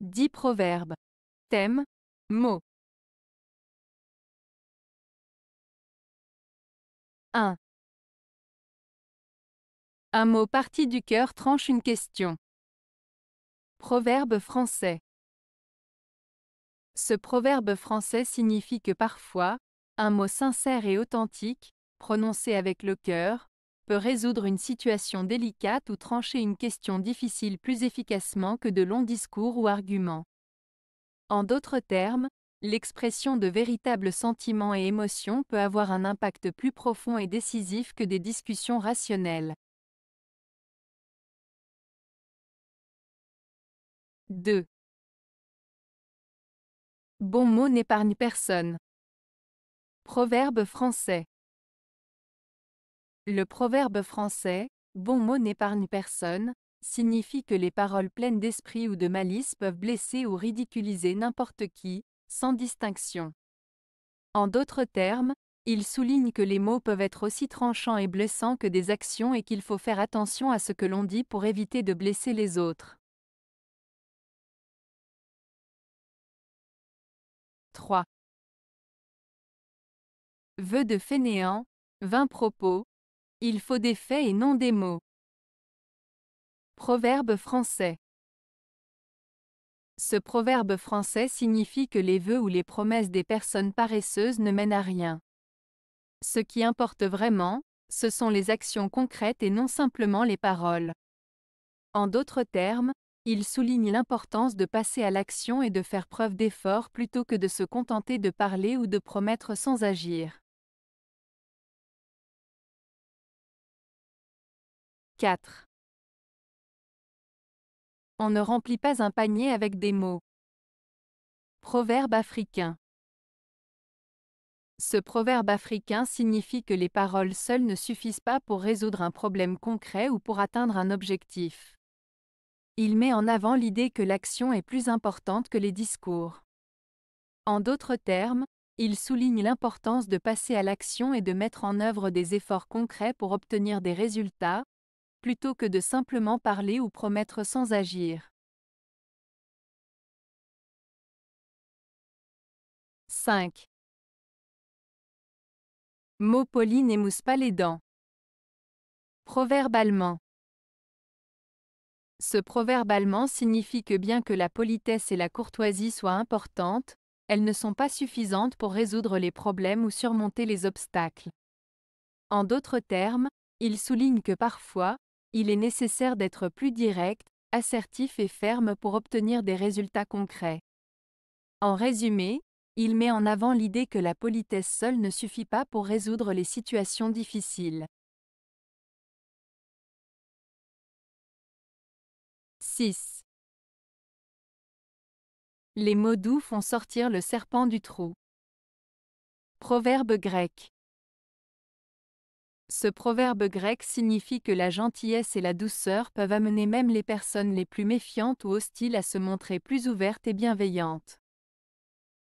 10 proverbes. Thème, mots. 1. Un mot parti du cœur tranche une question. Proverbe français. Ce proverbe français signifie que parfois, un mot sincère et authentique, prononcé avec le cœur, peut résoudre une situation délicate ou trancher une question difficile plus efficacement que de longs discours ou arguments. En d'autres termes, l'expression de véritables sentiments et émotions peut avoir un impact plus profond et décisif que des discussions rationnelles. 2. Bon mot n'épargne personne. Proverbe français. Le proverbe français Bon mot n'épargne personne signifie que les paroles pleines d'esprit ou de malice peuvent blesser ou ridiculiser n'importe qui, sans distinction. En d'autres termes, il souligne que les mots peuvent être aussi tranchants et blessants que des actions et qu'il faut faire attention à ce que l'on dit pour éviter de blesser les autres. 3. Vœux de fainéant, 20 propos, il faut des faits et non des mots. Proverbe français. Ce proverbe français signifie que les vœux ou les promesses des personnes paresseuses ne mènent à rien. Ce qui importe vraiment, ce sont les actions concrètes et non simplement les paroles. En d'autres termes, il souligne l'importance de passer à l'action et de faire preuve d'effort plutôt que de se contenter de parler ou de promettre sans agir. 4. On ne remplit pas un panier avec des mots. Proverbe africain. Ce proverbe africain signifie que les paroles seules ne suffisent pas pour résoudre un problème concret ou pour atteindre un objectif. Il met en avant l'idée que l'action est plus importante que les discours. En d'autres termes, il souligne l'importance de passer à l'action et de mettre en œuvre des efforts concrets pour obtenir des résultats, plutôt que de simplement parler ou promettre sans agir. 5. Mot poli n'émousse pas les dents. Proverbe allemand. Ce proverbe allemand signifie que bien que la politesse et la courtoisie soient importantes, elles ne sont pas suffisantes pour résoudre les problèmes ou surmonter les obstacles. En d'autres termes, il souligne que parfois, il est nécessaire d'être plus direct, assertif et ferme pour obtenir des résultats concrets. En résumé, il met en avant l'idée que la politesse seule ne suffit pas pour résoudre les situations difficiles. 6. Les mots doux font sortir le serpent du trou. Proverbe grec. Ce proverbe grec signifie que la gentillesse et la douceur peuvent amener même les personnes les plus méfiantes ou hostiles à se montrer plus ouvertes et bienveillantes.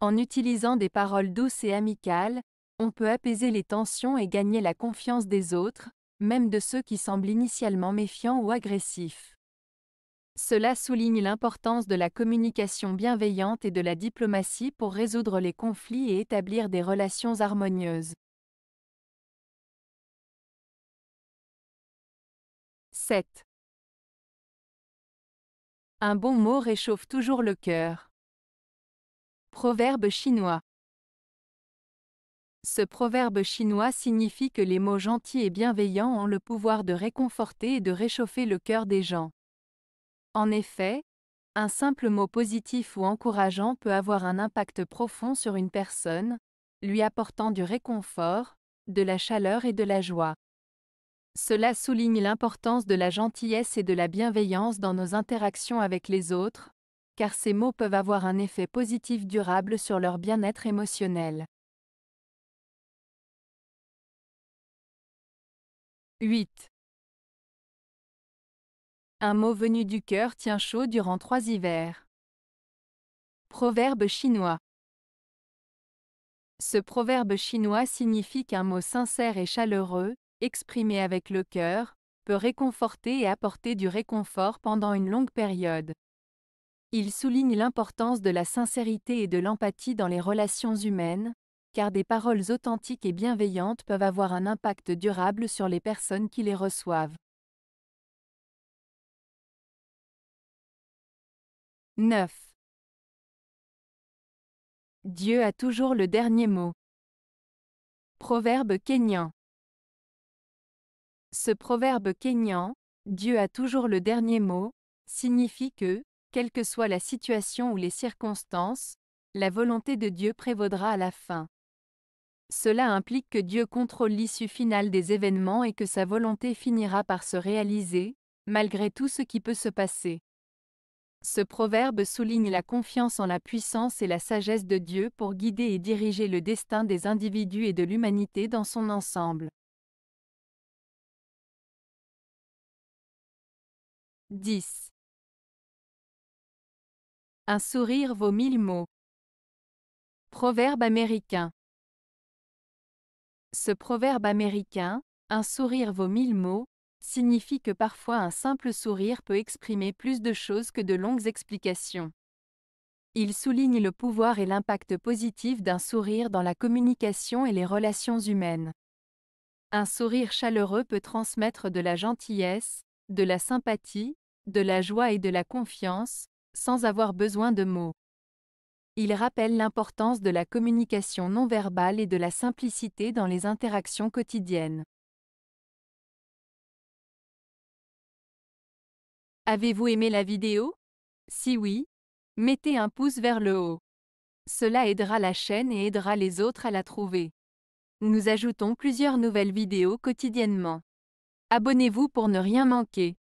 En utilisant des paroles douces et amicales, on peut apaiser les tensions et gagner la confiance des autres, même de ceux qui semblent initialement méfiants ou agressifs. Cela souligne l'importance de la communication bienveillante et de la diplomatie pour résoudre les conflits et établir des relations harmonieuses. 7. Un bon mot réchauffe toujours le cœur. Proverbe chinois. Ce proverbe chinois signifie que les mots gentils et bienveillants ont le pouvoir de réconforter et de réchauffer le cœur des gens. En effet, un simple mot positif ou encourageant peut avoir un impact profond sur une personne, lui apportant du réconfort, de la chaleur et de la joie. Cela souligne l'importance de la gentillesse et de la bienveillance dans nos interactions avec les autres, car ces mots peuvent avoir un effet positif durable sur leur bien-être émotionnel. 8. Un mot venu du cœur tient chaud durant trois hivers. Proverbe chinois. Ce proverbe chinois signifie qu'un mot sincère et chaleureux, exprimé avec le cœur, peut réconforter et apporter du réconfort pendant une longue période. Il souligne l'importance de la sincérité et de l'empathie dans les relations humaines, car des paroles authentiques et bienveillantes peuvent avoir un impact durable sur les personnes qui les reçoivent. 9. Dieu a toujours le dernier mot. Proverbe kényan. Ce proverbe kényan, Dieu a toujours le dernier mot, signifie que, quelle que soit la situation ou les circonstances, la volonté de Dieu prévaudra à la fin. Cela implique que Dieu contrôle l'issue finale des événements et que sa volonté finira par se réaliser, malgré tout ce qui peut se passer. Ce proverbe souligne la confiance en la puissance et la sagesse de Dieu pour guider et diriger le destin des individus et de l'humanité dans son ensemble. 10. Un sourire vaut mille mots. Proverbe américain. Ce proverbe américain, un sourire vaut mille mots, signifie que parfois un simple sourire peut exprimer plus de choses que de longues explications. Il souligne le pouvoir et l'impact positif d'un sourire dans la communication et les relations humaines. Un sourire chaleureux peut transmettre de la gentillesse, de la sympathie, de la joie et de la confiance, sans avoir besoin de mots. Il rappelle l'importance de la communication non verbale et de la simplicité dans les interactions quotidiennes. Avez-vous aimé la vidéo Si oui, mettez un pouce vers le haut. Cela aidera la chaîne et aidera les autres à la trouver. Nous ajoutons plusieurs nouvelles vidéos quotidiennement. Abonnez-vous pour ne rien manquer.